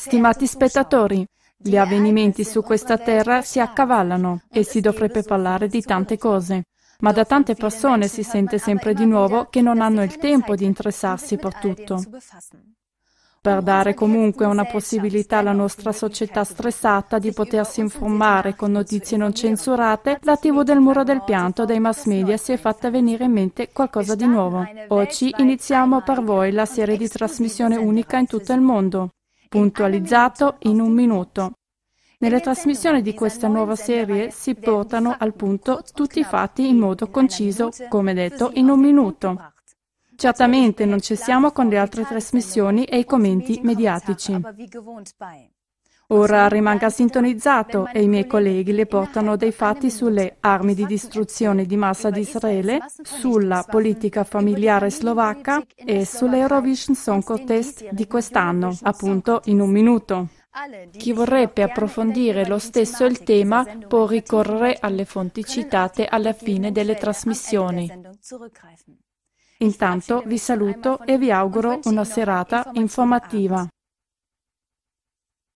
Stimati spettatori, gli avvenimenti su questa terra si accavallano e si dovrebbe parlare di tante cose, ma da tante persone si sente sempre di nuovo che non hanno il tempo di interessarsi per tutto. Per dare comunque una possibilità alla nostra società stressata di potersi informare con notizie non censurate, la TV del muro del pianto dei mass media si è fatta venire in mente qualcosa di nuovo. Oggi iniziamo per voi la serie di trasmissione unica in tutto il mondo puntualizzato in un minuto. Nelle trasmissioni di questa nuova serie si portano al punto tutti i fatti in modo conciso, come detto, in un minuto. Certamente non cessiamo con le altre trasmissioni e i commenti mediatici. Ora rimanga sintonizzato e i miei colleghi le portano dei fatti sulle armi di distruzione di massa di Israele, sulla politica familiare slovacca e sull'Eurovision Song Contest di quest'anno, appunto in un minuto. Chi vorrebbe approfondire lo stesso il tema può ricorrere alle fonti citate alla fine delle trasmissioni. Intanto vi saluto e vi auguro una serata informativa.